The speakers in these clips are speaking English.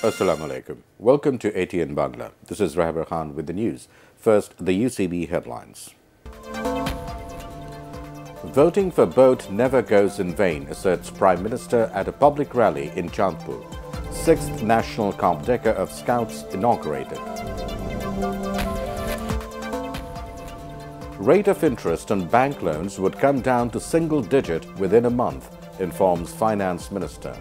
Assalamu alaikum. Welcome to ATN Bangla. This is Rahbar Khan with the news. First, the UCB headlines. Voting for boat never goes in vain, asserts Prime Minister at a public rally in Chandpur. Sixth National Decker of Scouts inaugurated. Rate of interest on bank loans would come down to single digit within a month, informs Finance Minister.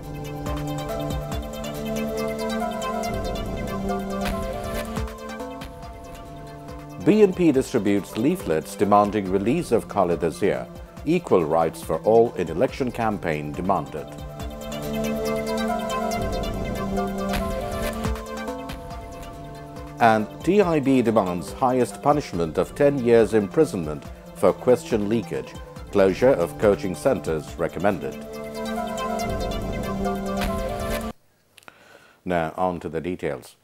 BNP distributes leaflets demanding release of Khalid Azir, equal rights for all in election campaign demanded. And TIB demands highest punishment of 10 years imprisonment for question leakage, closure of coaching centers recommended. Now on to the details.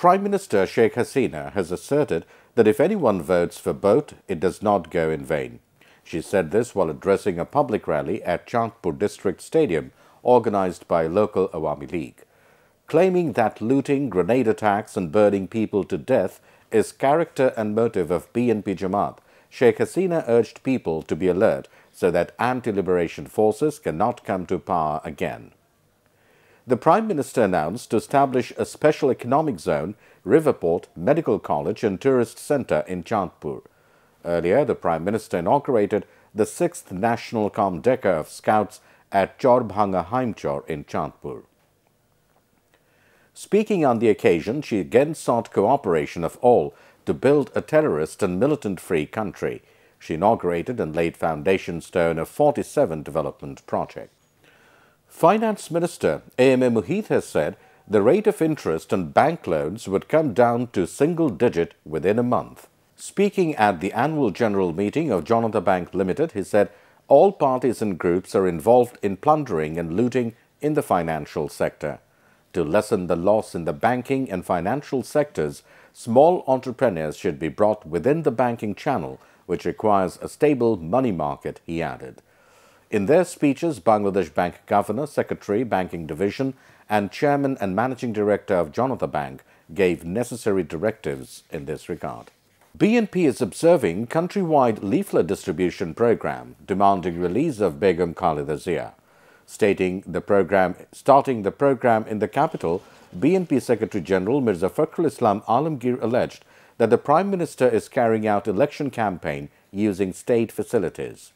Prime Minister Sheikh Hasina has asserted that if anyone votes for boat, it does not go in vain. She said this while addressing a public rally at Chankpur District Stadium organized by local Awami League. Claiming that looting, grenade attacks and burning people to death is character and motive of BNP Jamaat, Sheikh Hasina urged people to be alert so that anti-liberation forces cannot come to power again the Prime Minister announced to establish a special economic zone, Riverport Medical College and Tourist Centre in Chandpur. Earlier, the Prime Minister inaugurated the 6th National Comdeca of Scouts at Chorbhanga Haimchor in Chandpur. Speaking on the occasion, she again sought cooperation of all to build a terrorist and militant-free country. She inaugurated and laid foundation stone of 47 development projects. Finance Minister AMA Muheeth has said the rate of interest on bank loans would come down to single digit within a month. Speaking at the annual general meeting of Jonathan Bank Limited, he said all parties and groups are involved in plundering and looting in the financial sector. To lessen the loss in the banking and financial sectors, small entrepreneurs should be brought within the banking channel, which requires a stable money market, he added. In their speeches, Bangladesh Bank Governor, Secretary, Banking Division, and Chairman and Managing Director of Jonathan Bank gave necessary directives in this regard. BNP is observing countrywide leaflet distribution program demanding release of Begum Khalid Zia. Stating the program, starting the program in the capital, BNP Secretary General Mirza Fakhrul Islam Alamgir alleged that the Prime Minister is carrying out election campaign using state facilities.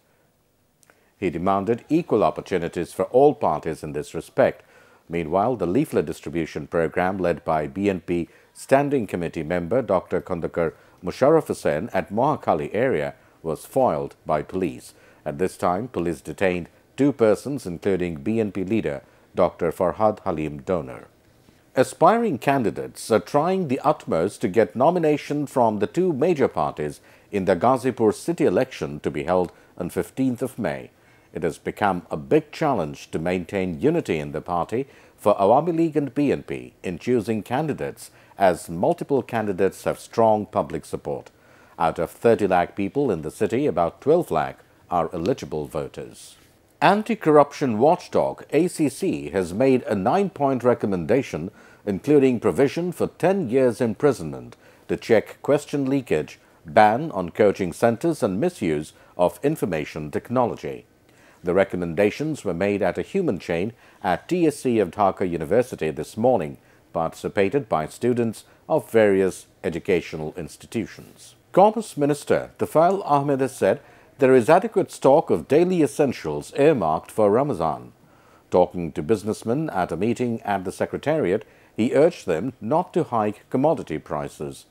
He demanded equal opportunities for all parties in this respect. Meanwhile, the leaflet distribution program led by BNP Standing Committee member Dr. Kondakar Musharraf Hussain at Mahakali area was foiled by police. At this time, police detained two persons including BNP leader Dr. Farhad Halim Donor. Aspiring candidates are trying the utmost to get nomination from the two major parties in the Gazipur city election to be held on 15th of May it has become a big challenge to maintain unity in the party for Awami League and BNP in choosing candidates as multiple candidates have strong public support. Out of 30 lakh people in the city, about 12 lakh are eligible voters. Anti-Corruption Watchdog ACC has made a nine-point recommendation including provision for 10 years imprisonment to check question leakage, ban on coaching centres and misuse of information technology. The recommendations were made at a human chain at TSC of Dhaka University this morning, participated by students of various educational institutions. Commerce Minister Tafail Ahmed has said there is adequate stock of daily essentials earmarked for Ramadan. Talking to businessmen at a meeting at the Secretariat, he urged them not to hike commodity prices.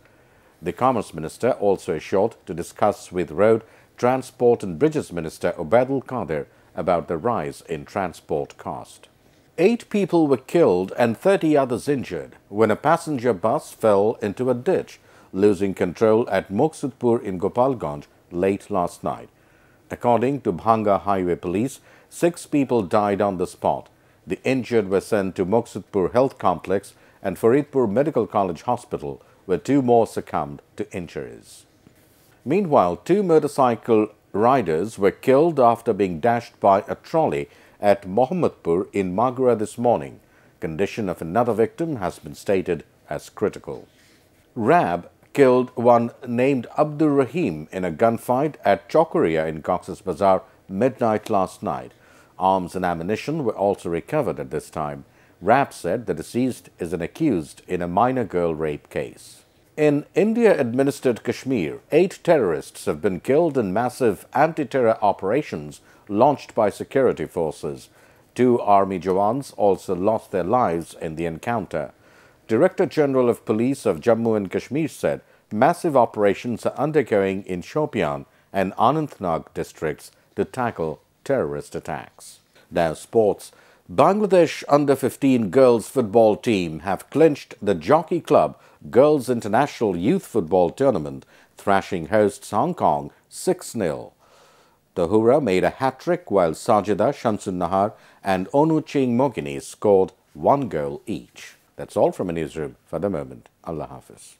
The Commerce Minister also assured to discuss with Road, Transport and Bridges Minister Obadul Kader about the rise in transport cost. Eight people were killed and 30 others injured when a passenger bus fell into a ditch, losing control at Moksudpur in Gopalganj late last night. According to Bhanga Highway Police, six people died on the spot. The injured were sent to Moksudpur Health Complex and Faridpur Medical College Hospital, where two more succumbed to injuries. Meanwhile, two motorcycle riders were killed after being dashed by a trolley at Mohammadpur in Magra this morning. Condition of another victim has been stated as critical. Rab killed one named Abdul Rahim in a gunfight at Chokoria in Cox's Bazar midnight last night. Arms and ammunition were also recovered at this time. RAB said the deceased is an accused in a minor girl rape case. In India administered Kashmir, eight terrorists have been killed in massive anti terror operations launched by security forces. Two army jawans also lost their lives in the encounter. Director General of Police of Jammu and Kashmir said massive operations are undergoing in Shopian and Anantnag districts to tackle terrorist attacks. Now, sports. Bangladesh under 15 girls football team have clinched the Jockey Club Girls International Youth Football Tournament, thrashing hosts Hong Kong 6 0. Tahura made a hat trick while Sajida Shansun Nahar and Onuching Mogini scored one goal each. That's all from a newsroom for the moment. Allah Hafiz.